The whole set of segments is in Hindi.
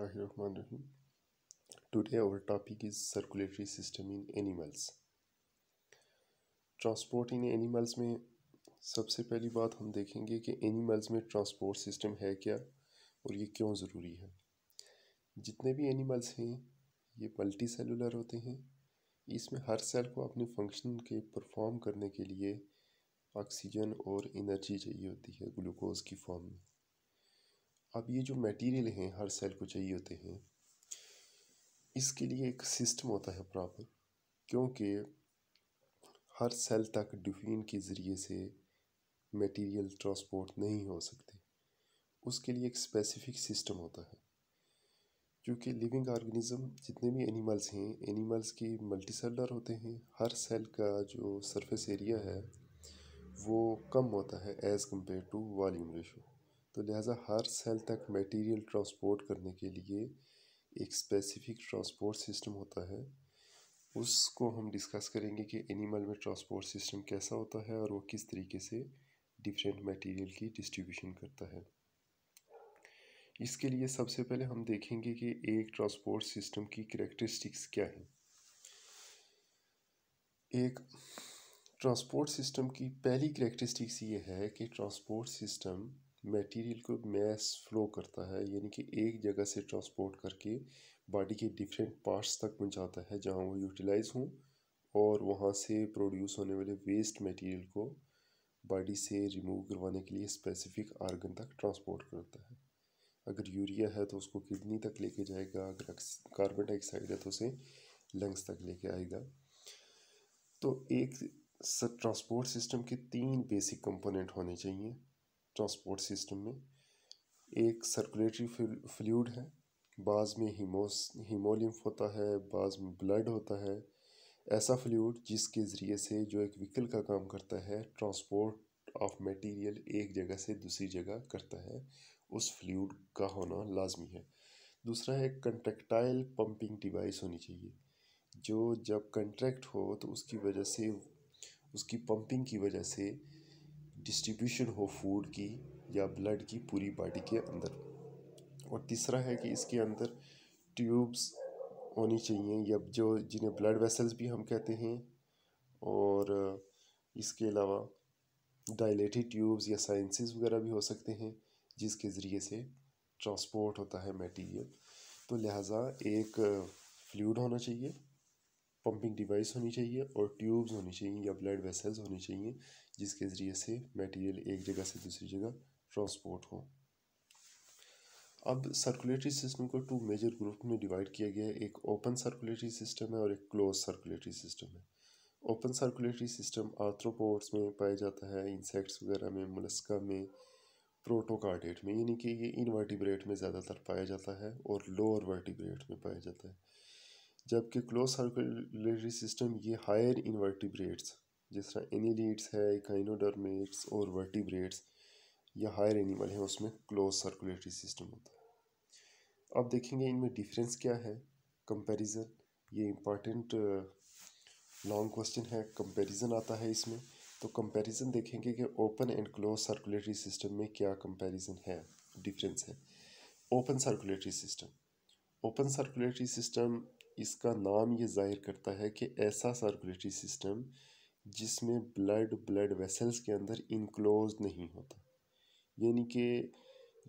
Bismillahirrahmanirrahim. Today our topic is circulatory system in animals transport in animals में सबसे पहली बात हम देखेंगे कि एनिमल्स में ट्रांसपोर्ट सिस्टम है क्या और ये क्यों ज़रूरी है जितने भी एनिमल्स हैं ये मल्टी सेलुलर होते हैं इसमें हर सेल को अपने फंक्शन के परफॉर्म करने के लिए ऑक्सीजन और एनर्जी चाहिए होती है ग्लूकोज की फॉर्म में अब ये जो मटेरियल हैं हर सेल को चाहिए होते हैं इसके लिए एक सिस्टम होता है प्रॉपर क्योंकि हर सेल तक डिफिन के ज़रिए से मटेरियल ट्रांसपोर्ट नहीं हो सकते उसके लिए एक स्पेसिफिक सिस्टम होता है क्योंकि लिविंग ऑर्गेनिज्म जितने भी एनिमल्स हैं एनिमल्स की मल्टी सेलर होते हैं हर सेल का जो सरफेस एरिया है वो कम होता है as compare to volume ratio तो लिहाजा हर सेल तक मटेरियल ट्रांसपोर्ट करने के लिए एक स्पेसिफिक ट्रांसपोर्ट सिस्टम होता है उसको हम डिस्कस करेंगे कि एनिमल में ट्रांसपोर्ट सिस्टम कैसा होता है और वो किस तरीके से डिफरेंट मटेरियल की डिस्ट्रीब्यूशन करता है इसके लिए सबसे पहले हम देखेंगे कि एक ट्रांसपोर्ट सिस्टम की करेक्टरिस्टिक्स क्या हैं एक ट्रांसपोर्ट सिस्टम की पहली करेक्टरिस्टिक्स ये है कि ट्रांसपोर्ट सिस्टम मटेरियल को मैस फ्लो करता है यानी कि एक जगह से ट्रांसपोर्ट करके बॉडी के डिफरेंट पार्ट्स तक पहुंचाता है जहां वो यूटिलाइज हों और वहां से प्रोड्यूस होने वाले वेस्ट मटेरियल को बॉडी से रिमूव करवाने के लिए स्पेसिफिक आर्गन तक ट्रांसपोर्ट करता है अगर यूरिया है तो उसको किडनी तक लेके जाएगा अगर कार्बन डाइऑक्साइड है तो उसे लंग्स तक लेके आएगा तो एक ट्रांसपोर्ट सिस्टम के तीन बेसिक कंपोनेंट होने चाहिए ट्रांसपोर्ट सिस्टम में एक सर्कुलेटरी फ्लूड है बाज़ में हीमोस हीमोलिम्फ होता है बाज़ में ब्लड होता है ऐसा फ्लूड जिसके ज़रिए से जो एक व्हीकल का काम करता है ट्रांसपोर्ट ऑफ मटेरियल एक जगह से दूसरी जगह करता है उस फ्लूड का होना लाजमी है दूसरा है कंट्रेक्टाइल पंपिंग डिवाइस होनी चाहिए जो जब कंट्रैक्ट हो तो उसकी वजह से उसकी पंपिंग की वजह से डिस्ट्रीब्यूशन हो फूड की या ब्लड की पूरी बॉडी के अंदर और तीसरा है कि इसके अंदर ट्यूब्स होनी चाहिए या जो जिन्हें ब्लड वेसल्स भी हम कहते हैं और इसके अलावा डायलेटी ट्यूब्स या साइंसिस वगैरह भी हो सकते हैं जिसके ज़रिए से ट्रांसपोर्ट होता है मटेरियल तो लिहाजा एक फ्लूड होना चाहिए पंपिंग डिवाइस होनी चाहिए और ट्यूब्स होनी चाहिए या ब्लड वेसल्स होनी चाहिए जिसके ज़रिए से मटेरियल एक जगह से दूसरी जगह ट्रांसपोर्ट हो अब सर्कुलेटरी सिस्टम को टू मेजर ग्रुप में डिवाइड किया गया है एक ओपन सर्कुलेटरी सिस्टम है और एक क्लोज सर्कुलेटरी सिस्टम है ओपन सर्कुलेटरी सिस्टम आर्थ्रोपोड्स में पाया जाता है इंसेक्ट्स वगैरह में मोलस्का में प्रोटोकार्डेट में यानी कि ये इनवर्टिब्रेट में ज़्यादातर पाया जाता है और लोअर वर्टिब्रेट में पाया जाता है जबकि क्लोज सर्कुलेटरी सिस्टम ये हायर इनवर्टिब्रेट्स जिस तरह एनिलीड्स है काइनोडर्मेट्स और वर्टिब्रेट्स या हायर एनिमल है उसमें क्लोज सर्कुलेटरी सिस्टम होता है अब देखेंगे इनमें डिफरेंस क्या है कंपैरिजन ये इम्पॉर्टेंट लॉन्ग क्वेश्चन है कंपैरिजन आता है इसमें तो कंपैरिजन देखेंगे कि open and close circulatory system में क्या कंपैरिजन है डिफरेंस है open circulatory system open circulatory system इसका नाम ये जाहिर करता है कि ऐसा सर्कुलेटरी सिस्टम जिसमें ब्लड ब्लड वेसल्स के अंदर इनक्लोज नहीं होता यानी कि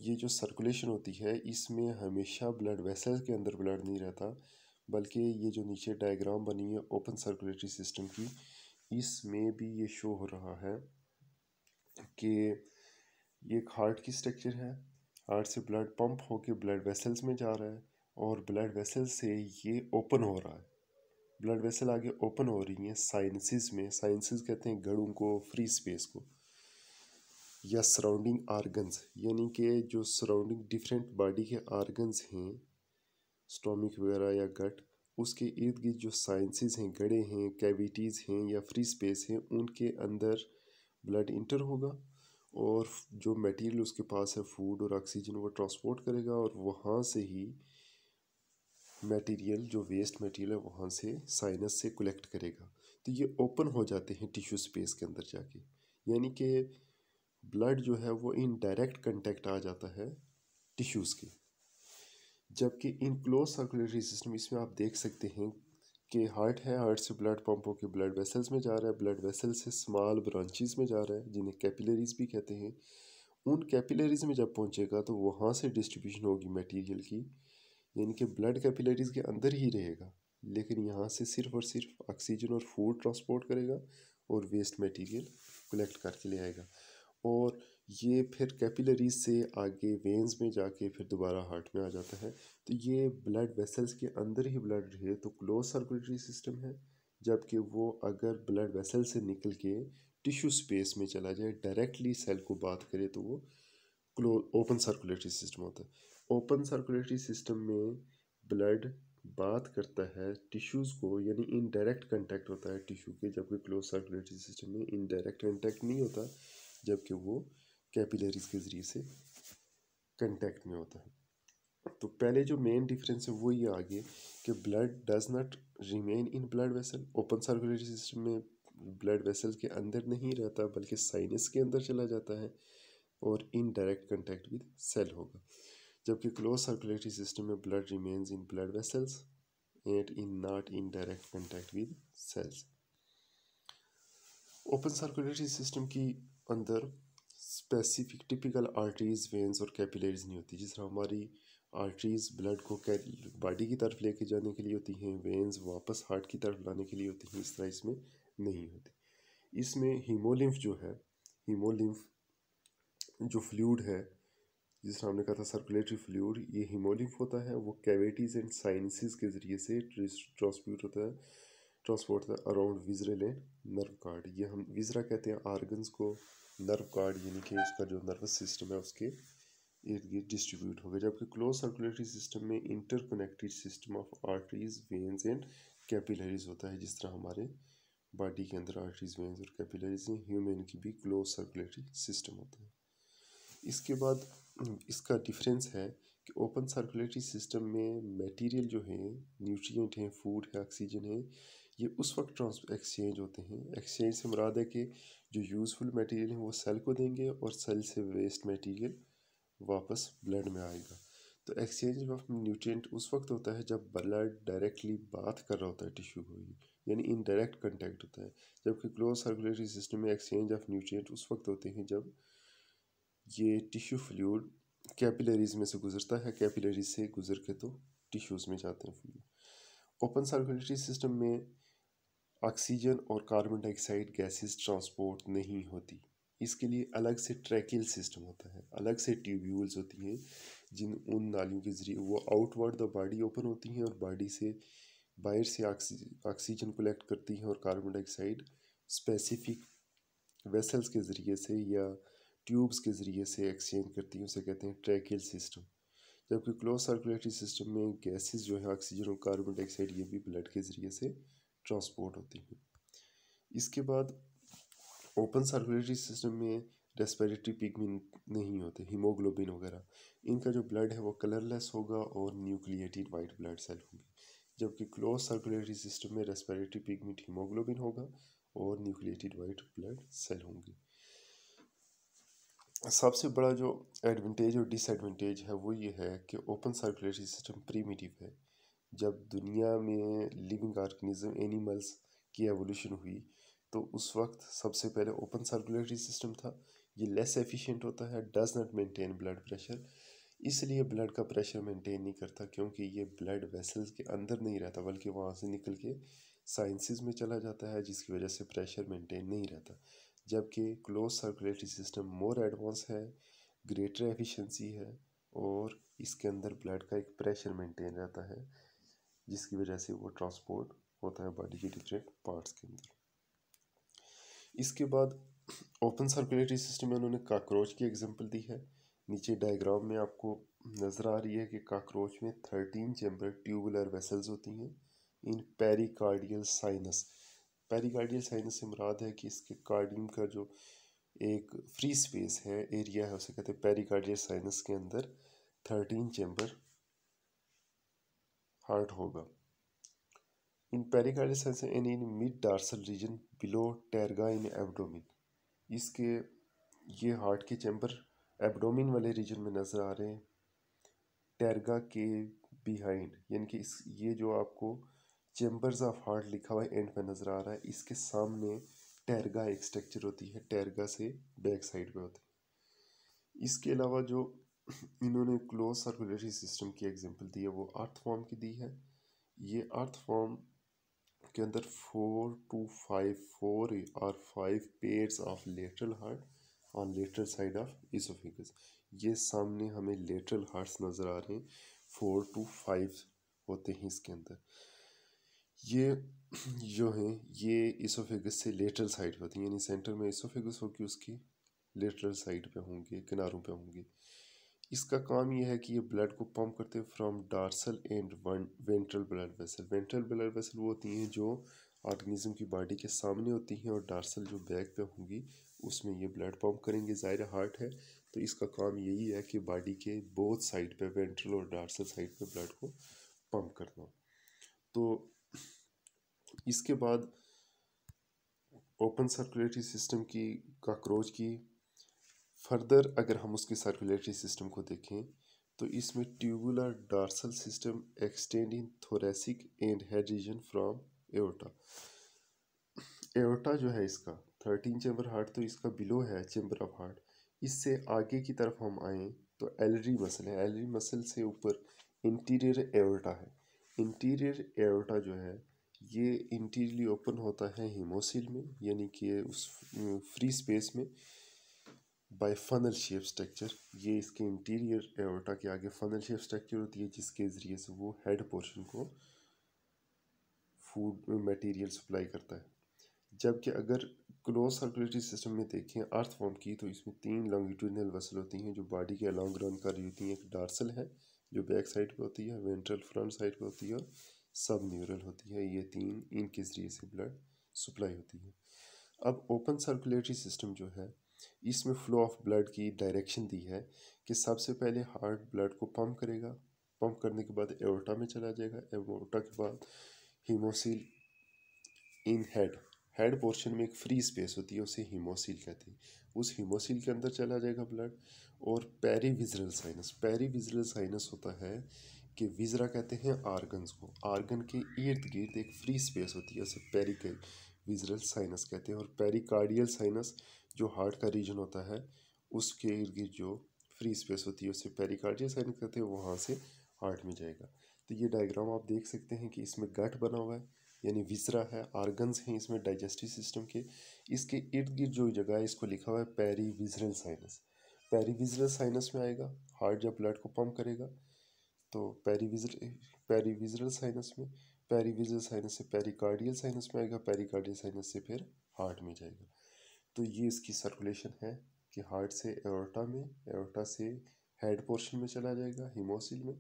ये जो सर्कुलेशन होती है इसमें हमेशा ब्लड वेसल्स के अंदर ब्लड नहीं रहता बल्कि ये जो नीचे डायग्राम बनी है ओपन सर्कुलेटरी सिस्टम की इसमें भी ये शो हो रहा है कि ये एक हार्ट की स्ट्रक्चर है हार्ट से ब्लड पंप होकर ब्लड वेसल्स में जा रहा है और ब्लड वेसल से ये ओपन हो रहा है ब्लड वेसल आगे ओपन हो रही हैं साइंसिस में साइंसेस कहते हैं गड़ों को फ्री स्पेस को या सराउंडिंग आर्गन्स यानी कि जो सराउंडिंग डिफरेंट बॉडी के आर्गन्स हैं स्टोमिक वगैरह या गट उसके इर्द गिर्द जो साइंसिस हैं गड़े हैं कैविटीज़ हैं या फ्री स्पेस हैं उनके अंदर ब्लड इंटर होगा और जो मटेरियल उसके पास है फूड और ऑक्सीजन वो ट्रांसपोर्ट करेगा और वहाँ से ही मटेरियल जो वेस्ट मटेरियल है वहाँ से साइनस से कलेक्ट करेगा तो ये ओपन हो जाते हैं टिश्यू स्पेस के अंदर जाके यानी कि ब्लड जो है वो इन डायरेक्ट कंटेक्ट आ जाता है टिश्यूज़ के जबकि इन क्लोज सर्कुलेटरी सिस्टम इसमें आप देख सकते हैं कि हार्ट है हार्ट से ब्लड पंप होकर ब्लड वेसल्स में जा रहा है ब्लड वेसल्स से स्मॉल ब्रांचेस में जा रहा है जिन्हें कैपिलरीज भी कहते हैं उन कैपिलरीज में जब पहुंचेगा तो वहाँ से डिस्ट्रीब्यूशन होगी मटेरियल की यानी कि ब्लड कैपिलरीज के अंदर ही रहेगा लेकिन यहाँ से सिर्फ और सिर्फ ऑक्सीजन और फूड ट्रांसपोर्ट करेगा और वेस्ट मटेरियल कलेक्ट करके ले आएगा और ये फिर कैपिलरीज से आगे वेंस में जाके फिर दोबारा हार्ट में आ जाता है तो ये ब्लड वेसल्स के अंदर ही ब्लड है तो क्लोज सर्कुलेटरी सिस्टम है जबकि वो अगर ब्लड वेसल से निकल के टिश्यू स्पेस में चला जाए डायरेक्टली सेल को बात करे तो वो क्लोज ओपन सर्कुलेटरी सिस्टम होता है ओपन सर्कुलेटरी सिस्टम में ब्लड बात करता है टिश्यूज़ को यानी इनडायरेक्ट कांटेक्ट होता है टिश्यू के जबकि क्लोज सर्कुलेटरी सिस्टम में इनडायरेक्ट कांटेक्ट नहीं होता जबकि वो कैपिलरीज के ज़रिए से कांटेक्ट में होता है तो पहले जो मेन डिफरेंस है वो ये आगे कि blood does not remain in blood vessel open circulatory system में ब्लड वेसल के अंदर नहीं रहता बल्कि साइनस के अंदर चला जाता है और इनडायरेक्ट कंटेक्ट विद सेल होगा जबकि क्लोज सर्कुलेटरी सिस्टम में blood remains in blood vessels and in not in direct contact with cells open circulatory system की अंदर स्पेसिफिक टिपिकल आर्टरीज वेंस और कैपिलरीज नहीं होती जिस तरह हमारी आर्टरीज ब्लड को बॉडी की तरफ लेके जाने के लिए होती हैं वेंस वापस हार्ट की तरफ लाने के लिए होती हैं इस तरह इसमें नहीं होती इसमें हीमोलिम्फ जो है हीमोलिम्फ जो फ्लूड है जिस हमने कहा था सर्कुलेटरी फ्लूड ये हिमोलिफ होता है वो कैविटीज़ एंड साइंसिस के ज़रिए से ट्रांसप्यूट होता है ट्रांसपोर्ट होता है around visceral and nerve cord ये हम विजरा कहते हैं आर्गन्स को नर्व कार्ड यानी कि उसका जो नर्वस सिस्टम है उसके इर्द गिर्द डिस्ट्रीब्यूट हो गया जबकि क्लोज सर्कुलेटरी सिस्टम में interconnected system of arteries veins and capillaries होता है जिस तरह हमारे बॉडी के अंदर आर्टरीज वेन्स और कैपिलरीज ह्यूमन की भी क्लोज सर्कुलेटरी सिस्टम होता है इसके बाद इसका डिफरेंस है कि ओपन सर्कुलेटरी सिस्टम में मटेरियल जो है न्यूट्रिएंट हैं फूड है ऑक्सीजन है ये उस वक्त ट्रांस एक्सचेंज होते हैं एक्सचेंज से मुराद है कि जो यूज़फुल मटेरियल है वो सेल को देंगे और सेल से वेस्ट मटेरियल वापस ब्लड में आएगा तो एक्सचेंज ऑफ न्यूट्रिएंट उस वक्त होता है जब ब्लड डायरेक्टली बात कर रहा होता है टिश्यू को यानी इनडायरेक्ट कंटेक्ट होता है जबकि क्लोज सर्कुलेटरी सिस्टम में एक्सचेंज ऑफ न्यूट्रिएंट उस वक्त होते हैं जब ये टिश्यू फ्लूड कैपिलरीज में से गुजरता है कैपिलरीज से गुजर के तो टिश्यूज़ में जाते हैं फ्लूड ओपन सर्कुलेटरी सिस्टम में ऑक्सीजन और कार्बन डाइऑक्साइड गैसेस ट्रांसपोर्ट नहीं होती इसके लिए अलग से ट्रैकिल सिस्टम होता है अलग से ट्यूब्यूल्स होती हैं जिन उन नालियों के ज़रिए वो आउटवर्ड द बॉडी ओपन होती हैं और बॉडी से बाहर से ऑक्सीजन कलेक्ट करती हैं और कार्बन डाइऑक्साइड स्पेसिफिक वेसल्स के ज़रिए से या ट्यूब्स के ज़रिए से एक्सचेंज करती हैं उसे कहते हैं ट्रैकिल सिस्टम जबकि क्लोज सर्कुलेटरी सिस्टम में गैसेस जो है ऑक्सीजन और कार्बन डाइऑक्साइड ये भी ब्लड के ज़रिए से ट्रांसपोर्ट होती हैं इसके बाद ओपन सर्कुलेटरी सिस्टम में रेस्पिरेटरी पिगमेंट नहीं होते हीमोग्लोबिन वगैरह इनका जो ब्लड है वो कलरलेस होगा और न्यूक्लिएटेड वाइट ब्लड सेल होंगे जबकि क्लोज सर्कुलेटरी सिस्टम में रेस्पिरेटरी पिगमेंट हीमोग्लोबिन होगा और न्यूक्लिएटेड वाइट ब्लड सेल होंगी सबसे बड़ा जो एडवांटेज और डिसएडवांटेज है वो ये है कि ओपन सर्कुलेटरी सिस्टम प्रीमेटिव है जब दुनिया में लिविंग ऑर्गेनिज्म एनिमल्स की एवोल्यूशन हुई तो उस वक्त सबसे पहले ओपन सर्कुलेटरी सिस्टम था ये लेस एफिशिएंट होता है does not maintain blood pressure इसलिए ब्लड का प्रेशर मेंटेन नहीं करता क्योंकि ये ब्लड वेसल्स के अंदर नहीं रहता बल्कि वहाँ से निकल के साइंसिस में चला जाता है जिसकी वजह से प्रेशर मेंटेन नहीं रहता जबकि close circulatory system more advance है ग्रेटर एफिशिएंसी है और इसके अंदर ब्लड का एक प्रेशर मेंटेन रहता है जिसकी वजह से वो ट्रांसपोर्ट होता है बॉडी के डिफरेंट पार्ट्स के अंदर इसके बाद ओपन सर्कुलेटरी सिस्टम में उन्होंने काकरोच की एग्जांपल दी है नीचे डायग्राम में आपको नज़र आ रही है कि काकरोच में थर्टीन चैम्बर ट्यूबुलर वेसल्स होती हैं in pericardial sinus pericardial sinus से मुराद है कि इसके कार्डियम का जो एक फ्री स्पेस है एरिया है उसे कहते हैं पेरिकार्डियल साइनस के अंदर थर्टीन चैम्बर हार्ट होगा in pericardial sinus in in mid dorsal region below terga in abdomen इसके ये हार्ट के चैम्बर एबडोमिन वाले रीजन में नज़र आ रहे हैं टेरगा के बिहाइंड यानी कि इस ये जो आपको चैम्बर्स ऑफ हार्ट लिखा हुआ है एंड पे नजर आ रहा है इसके सामने टैरगा एक स्ट्रक्चर होती है टैरगा से बैक साइड पे होती है इसके अलावा जो इन्होंने क्लोज सर्कुलेटरी सिस्टम की एग्जांपल दी है वो अर्थ फॉर्म की दी है ये अर्थ फॉर्म के अंदर फोर टू फाइव फोर और five pairs of lateral heart और लेटरल साइड ऑफ इसोफिकस ये सामने हमें लेटरल हार्ट्स नज़र आ रहे हैं फोर टू फाइव होते हैं इसके अंदर ये जो है ये इसोफेगस से लेटरल साइड पे होती हैं यानी सेंटर में इसोफेगस होगी उसकी लेटरल साइड पे होंगे किनारों पे होंगे इसका काम यह है कि ये ब्लड को पंप करते हैं from dorsal and ventral blood vessel ventral blood vessel वो होती हैं जो ऑर्गेनिज्म की बॉडी के सामने होती हैं और डार्सल जो बैक पे होंगी उसमें ये ब्लड पंप करेंगे ज़ाहिर हार्ट है तो इसका काम यही है कि बॉडी के बोथ साइड पे वेंट्रल और डार्सल साइड पे ब्लड को पंप करना तो इसके बाद ओपन सर्कुलेटरी सिस्टम की काकरोच की फर्दर अगर हम उसकी सर्कुलेटरी सिस्टम को देखें तो इसमें tubular dorsal system extend in thoracic and head region from aorta aorta जो है इसका थर्टीन चैम्बर हार्ट तो इसका बिलो है चैम्बर ऑफ हार्ट इससे आगे की तरफ हम आए तो एलरी मसल है एलरी मसल से ऊपर इंटीरियर एओटा है इंटीरियर एओटा जो है ये इंटीरियरली ओपन होता है हिमोसिल में यानी कि उस फ्री स्पेस में बाय फनल शेप स्ट्रक्चर ये इसके इंटीरियर एवोटा के आगे फनल शेप स्ट्रक्चर होती है जिसके ज़रिए से वो हेड पोर्शन को फूड मटेरियल सप्लाई करता है जबकि अगर क्लोज सर्कुलेटरी सिस्टम में देखें अर्थ फॉर्म की तो इसमें तीन लॉन्गिट्यूडनल वसल होती हैं जो बॉडी के अलॉन्ग रन कर रही होती हैं एक डार्सल है जो बैक साइड पर होती है वेंट्रल फ्रंट साइड पर होती है और सब न्यूरल होती है ये तीन इनके ज़रिए से ब्लड सप्लाई होती है अब ओपन सर्कुलेटरी सिस्टम जो है इसमें फ्लो ऑफ ब्लड की डायरेक्शन दी है कि सबसे पहले हार्ट ब्लड को पंप करेगा पंप करने के बाद एवोटा में चला जाएगा एवोटा के बाद haemocoel in head head portion में एक फ्री स्पेस होती है उसे हीमोसिल कहते हैं उस हीमोसिल के अंदर चला जाएगा ब्लड और पेरीविजरल साइनस पेरीविजरल साइनस होता है कि विजरा कहते हैं आर्गन्स को आर्गन के इर्द गिर्द एक फ्री स्पेस होती है उसे पेरिकल विजरल साइनस कहते हैं और पेरिकार्डियल साइनस जो हार्ट का रीजन होता है उसके इर्द गिर्द जो फ्री स्पेस होती है उसे पेरिकार्डियल साइनस कहते हैं वहाँ से हार्ट में जाएगा तो ये डायग्राम आप देख सकते हैं कि इसमें गट बना हुआ है यानी विजरा है आर्गन्स हैं इसमें डाइजेस्टिव सिस्टम के इसके इर्द गिर्द जो जगह है इसको लिखा हुआ है perivisceral sinus perivisceral sinus में आएगा हार्ट जब ब्लड को पम्प करेगा तो पेरीविजल पेरीविजल साइनस में पेरीविजल साइनस से पेरिकार्डियल साइनस में आएगा पेरिकार्डियल साइनस से फिर हार्ट में जाएगा तो ये इसकी सर्कुलेशन है कि हार्ट से एरोटा में एरोटा से हेड पोर्शन में चला जाएगा हिमोसिल में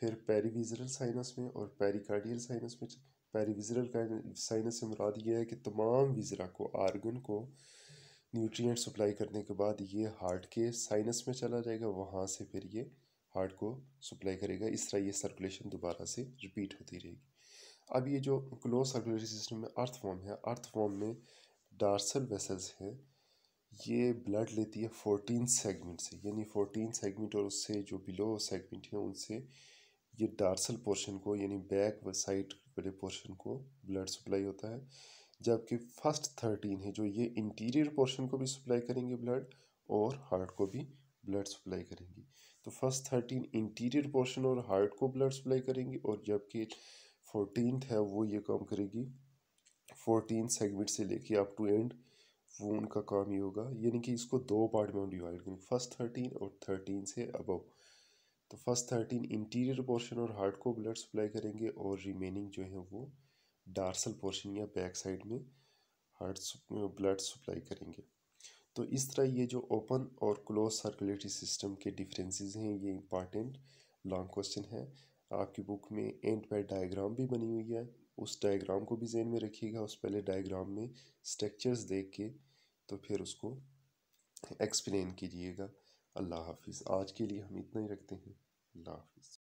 फिर पेरीविजरल साइनस में और पेरिकार्डियल साइनस में पेरीविजरल साइनस से मुराद ये है कि तमाम विजरा को आर्गन को न्यूट्रिएंट सप्लाई करने के बाद ये हार्ट के साइनस में चला जाएगा वहाँ से फिर ये हार्ट को सप्लाई करेगा इस तरह ये सर्कुलेशन दोबारा से रिपीट होती रहेगी अब ये जो क्लोज सर्कुलेटरी सिस्टम में अर्थ फॉर्म है अर्थ फॉर्म में डार्सल वेसल्स है ये ब्लड लेती है फोर्टीन सेगमेंट से यानी फोर्टीन सेगमेंट और उससे जो बिलो सेगमेंट है उनसे ये डार्सल पोर्शन को यानी बैक व साइड वाले पोर्शन को ब्लड सप्लाई होता है जबकि फर्स्ट थर्टीन है जो ये इंटीरियर पोर्शन को भी सप्लाई करेंगे ब्लड और हार्ट को भी ब्लड सप्लाई करेंगी तो फर्स्ट थर्टीन इंटीरियर पोर्शन और हार्ट को ब्लड सप्लाई करेंगी और जबकि फोर्टीन है वो ये काम करेगी फोर्टीन सेगमेंट से लेके अप टू एंड वो उनका काम ही होगा यानी कि इसको दो पार्ट में हम डिवाइड करेंगे फर्स्ट थर्टीन और थर्टीन से अबव तो फर्स्ट थर्टीन इंटीरियर पोर्शन और हार्ट को ब्लड सप्लाई करेंगे और रिमेनिंग जो है वो डार्सल पोर्शन या बैक साइड में हार्ट ब्लड सप्लाई करेंगे तो इस तरह ये जो ओपन और क्लोज सर्कुलेटरी सिस्टम के डिफरेंसेस हैं ये इम्पॉर्टेंट लॉन्ग क्वेश्चन है आपकी बुक में एंड पर डायग्राम भी बनी हुई है उस डायग्राम को भी जेन में रखिएगा उस पहले डायग्राम में स्ट्रक्चर्स देख के तो फिर उसको एक्सप्लेन कीजिएगा अल्लाह हाफिज़ आज के लिए हम इतना ही रखते हैं अल्लाह हाफिज़